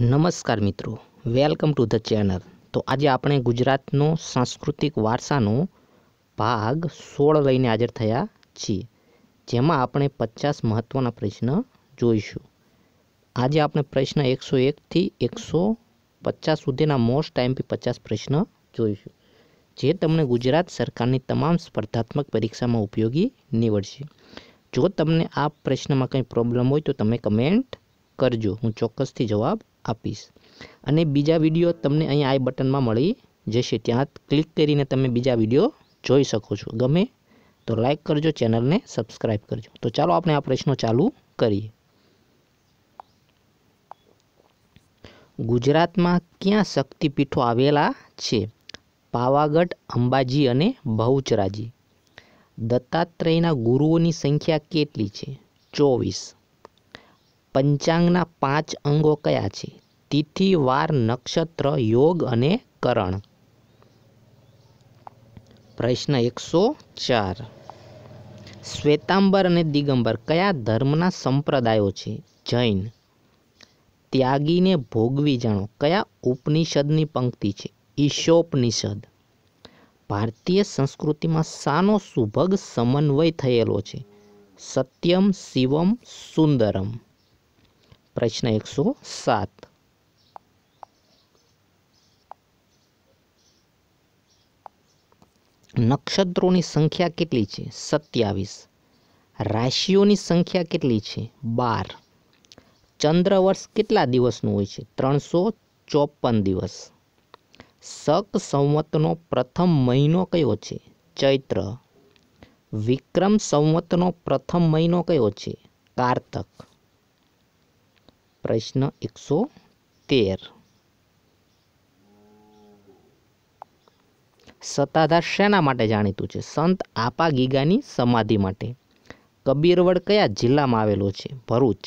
નમસ્કાર મિત્રો welcome to the channel તો આજે આપણે ગુજરાતનો સાંસ્કૃતિક વારસાનો ભાગ સોળ લઈને હાજર થયા છીએ જેમાં આપણે પચાસ મહત્ત્વના પ્રશ્ન જોઈશું આજે આપણે પ્રશ્ન એકસો એકથી એકસો પચાસ સુધીના મોસ્ટ ટાઈમથી પચાસ પ્રશ્ન જોઈશું જે તમને ગુજરાત સરકારની તમામ સ્પર્ધાત્મક પરીક્ષામાં ઉપયોગી નીવડશે જો તમને આ પ્રશ્નમાં કંઈ પ્રોબ્લેમ હોય તો તમે કમેન્ટ કરજો હું ચોક્કસથી જવાબ આપીશ અને બીજા વિડીયો તમને અહીંયા આઈ બટનમાં મળી જશે ત્યાં ક્લિક કરીને તમે બીજા વિડીયો જોઈ શકો છો ગમે તો લાઇક કરજો ચેનલને સબસ્ક્રાઈબ કરજો તો ચાલો આપણે આ પ્રશ્નો ચાલુ કરીએ ગુજરાતમાં ક્યાં શક્તિપીઠો આવેલા છે પાવાગઢ અંબાજી અને બહુચરાજી દત્તાત્રેયના ગુરુઓની સંખ્યા કેટલી છે ચોવીસ પંચાંગના પાંચ અંગો કયા છે તિથિ વાર નક્ષત્ર યોગ અને કરણ પ્રશ્ન એકસો ચાર શ્વેતાંબર અને દિગંબર કયા ધર્મના સંપ્રદાયો છે જૈન ત્યાગીને ભોગવી જાણો કયા ઉપનિષદની પંક્તિ છે ઈશોપનિષદ ભારતીય સંસ્કૃતિમાં સાનો સુભગ સમન્વય થયેલો છે સત્યમ શિવમ સુંદરમ પ્રશ્ન એકસો સાત નક્ષત્રોની સંખ્યા કેટલી છે સત્યાવીસ રાશિઓની સંખ્યા કેટલી છે બાર ચંદ્ર વર્ષ કેટલા દિવસનું હોય છે ત્રણસો ચોપન દિવસ શક સંવતનો પ્રથમ મહિનો કયો છે ચૈત્ર વિક્રમ સંવતનો પ્રથમ મહિનો કયો છે કાર્તક પ્રશ્ન એકસો તેર સત્તાધાર શેના માટે જાણીતું છે સંત આપા ગીગાની સમાધિ માટે કબીરવડ કયા જિલ્લામાં આવેલો છે ભરૂચ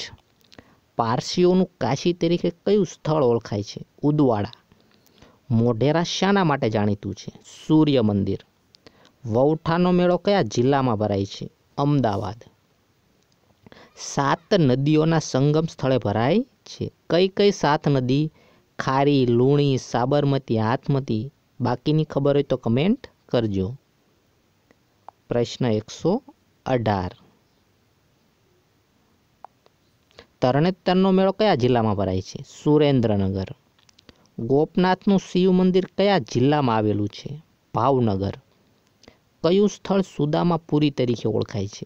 પારસીઓનું કાશી તરીકે કયું સ્થળ ઓળખાય છે ઉદવાડા મોઢેરા શાના માટે જાણીતું છે સૂર્ય મંદિર વૌઠાનો મેળો કયા જિલ્લામાં ભરાય છે અમદાવાદ સાત નદીઓના સંગમ સ્થળે ભરાય છે કઈ કઈ સાત નદી ખારી લુણી સાબરમતી હાથમતી બાકીની ખબર હોય તો કમેન્ટ કરજો પ્રશ્ન એકસો અઢાર તરણેતરનો મેળો કયા જિલ્લામાં ભરાય છે સુરેન્દ્રનગર ગોપનાથનું શિવ મંદિર કયા જિલ્લામાં આવેલું છે ભાવનગર કયું સ્થળ સુદામાપુરી તરીકે ઓળખાય છે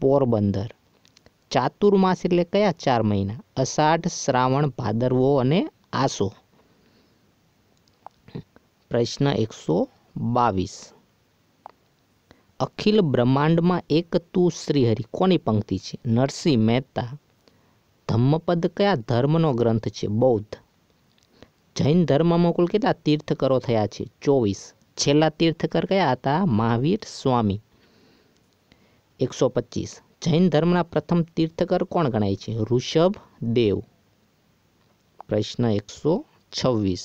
પોરબંદર ચાતુર્માસ એટલે કયા ચાર મહિના અષાઢ શ્રાવણ ભાદરવો અને આસો પ્રશ્ન એકસો બાવીસ અખિલ બ્રહ્માંડમાં એક તું શ્રીહરિ કોની પંક્તિ છે નરસિંહ મહેતા ધમ્મપદ કયા ધર્મનો ગ્રંથ છે બૌદ્ધ જૈન ધર્મમાં કુલ કેટલા તીર્થકરો થયા છે ચોવીસ છેલ્લા તીર્થકર કયા હતા મહાવીર સ્વામી એકસો પચીસ જૈન ધર્મના પ્રથમ તીર્થકર કોણ ગણાય છે ઋષભ દેવ પ્રશ્ન એકસો છવ્વીસ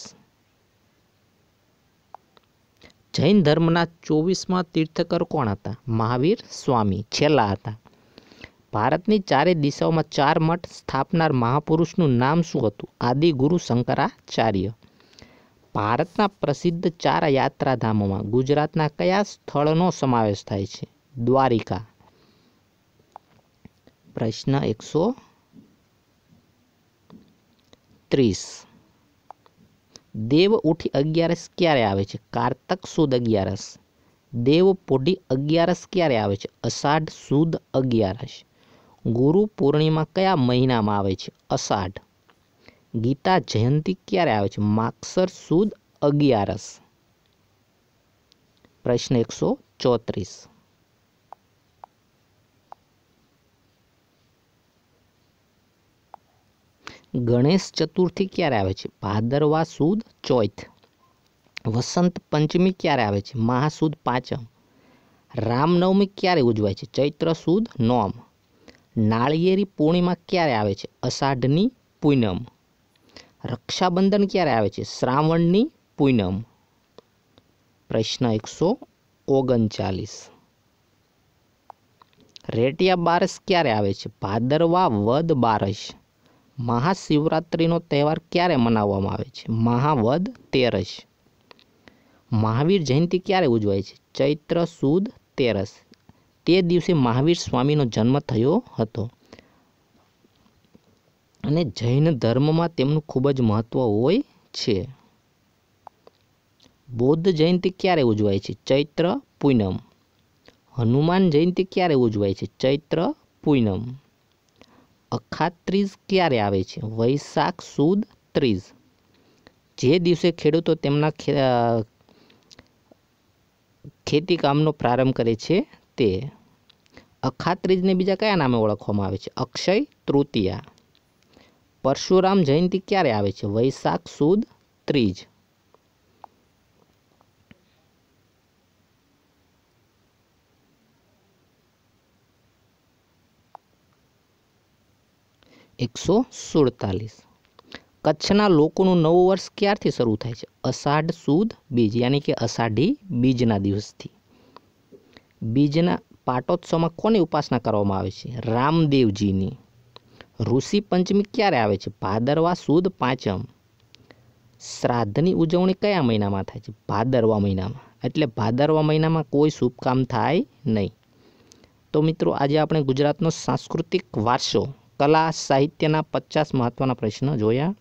જૈન ધર્મના ચોવીસમાં તીર્થકર કોણ હતા મહાવીર સ્વામી છેલ્લા હતા ભારતની ચારે દિશાઓમાં ચાર મઠ સ્થાપનાર મહાપુરુષનું નામ શું હતું આદિ ગુરુ શંકરાચાર્ય ભારતના પ્રસિદ્ધ ચાર યાત્રાધામોમાં ગુજરાતના કયા સ્થળનો સમાવેશ થાય છે દ્વારિકા પ્રશ્ન એકસો ત્રીસ દેવ ઉઠી અગિયારસ ક્યારે આવે છે કારતક સુદ અગિયારસ દેવ પોઢી અગિયારસ ક્યારે આવે છે અષાઢ સુદ અગિયારસ ગુરુ પૂર્ણિમા કયા મહિનામાં આવે છે અષાઢ ગીતા જયંતિ ક્યારે આવે છે માક્ષર સુદ અગિયારસ પ્રશ્ન એકસો ચોત્રીસ ગણેશ ચતુર્થી ક્યારે આવે છે ભાદરવા સુદ ચોથ વસંત પંચમી ક્યારે આવે છે મહાસુદ પાંચમ રામનવમી ક્યારે ઉજવાય છે ચૈત્ર સુદ નોમ નાળિયેરી પૂર્ણિમા ક્યારે આવે છે અષાઢની પૂનમ રક્ષાબંધન ક્યારે આવે છે શ્રાવણની પૂનમ પ્રશ્ન એકસો ઓગણચાલીસ રેટિયા બારસ ક્યારે આવે છે ભાદરવા વદ બારસ મહાશિવરાત્રિનો તહેવાર ક્યારે મનાવવામાં આવે છે મહાવદ તેરસ મહાવીર જયંતિ ક્યારે ઉજવાય છે ચૈત્ર સુદ તેરસ તે દિવસે મહાવીર સ્વામીનો જન્મ થયો હતો અને જૈન ધર્મમાં તેમનું ખૂબ જ મહત્ત્વ હોય છે બૌદ્ધ જયંતિ ક્યારે ઉજવાય છે ચૈત્ર પૂનમ હનુમાન જયંતિ ક્યારે ઉજવાય છે ચૈત્ર પૂનમ અખાત્રીજ ક્યારે આવે છે વૈશાખ સુદ ત્રીજ જે દિવસે ખેડૂતો તેમના ખેતી કામનો પ્રારંભ કરે છે તે અખાત્રીજને બીજા કયા નામે ઓળખવામાં આવે છે અક્ષય તૃતીયા પરશુરામ જયંતિ ક્યારે આવે છે વૈશાખ સુદ ત્રીજ એકસો સુડતાલીસ કચ્છના લોકોનું નવું વર્ષ ક્યારથી શરૂ થાય છે અષાઢ સુદ બીજ યાની કે અષાઢી બીજના દિવસથી બીજના પાટોત્સવમાં કોની ઉપાસના કરવામાં આવે છે રામદેવજીની ઋષિ પંચમી ક્યારે આવે છે ભાદરવા સુદ પાંચમ શ્રાદ્ધની ઉજવણી કયા મહિનામાં થાય છે ભાદરવા મહિનામાં એટલે ભાદરવા મહિનામાં કોઈ શુભકામ થાય નહીં તો મિત્રો આજે આપણે ગુજરાતનો સાંસ્કૃતિક વારસો કલા સાહિત્યના પચાસ મહત્ત્વના પ્રશ્નો જોયા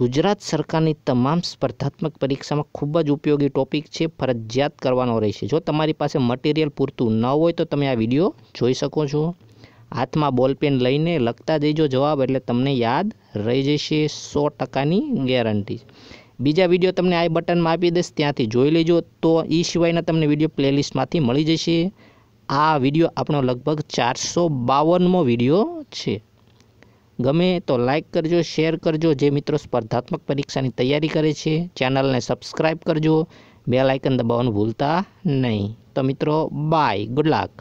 ગુજરાત સરકારની તમામ સ્પર્ધાત્મક પરીક્ષામાં ખૂબ જ ઉપયોગી ટોપિક છે ફરજિયાત કરવાનો રહેશે જો તમારી પાસે મટીરિયલ પૂરતું ન હોય તો તમે આ વિડીયો જોઈ શકો છો હાથમાં બોલપેન લઈને લખતા દેજો જવાબ એટલે તમને યાદ રહી જશે સો ટકાની ગેરંટી બીજા વિડીયો તમને આ બટનમાં આપી દઈશ ત્યાંથી જોઈ લેજો તો એ સિવાયના તમને વિડીયો પ્લેલિસ્ટમાંથી મળી જશે આ વિડીયો આપણો લગભગ ચારસો બાવનમો વિડીયો છે ગમે તો લાઇક કરજો શેર કરજો જે મિત્રો સ્પર્ધાત્મક પરીક્ષાની તૈયારી કરે છે ચેનલને સબસ્ક્રાઈબ કરજો બે લાઇકન દબાવવાનું ભૂલતા નહીં તો મિત્રો બાય ગુડ લક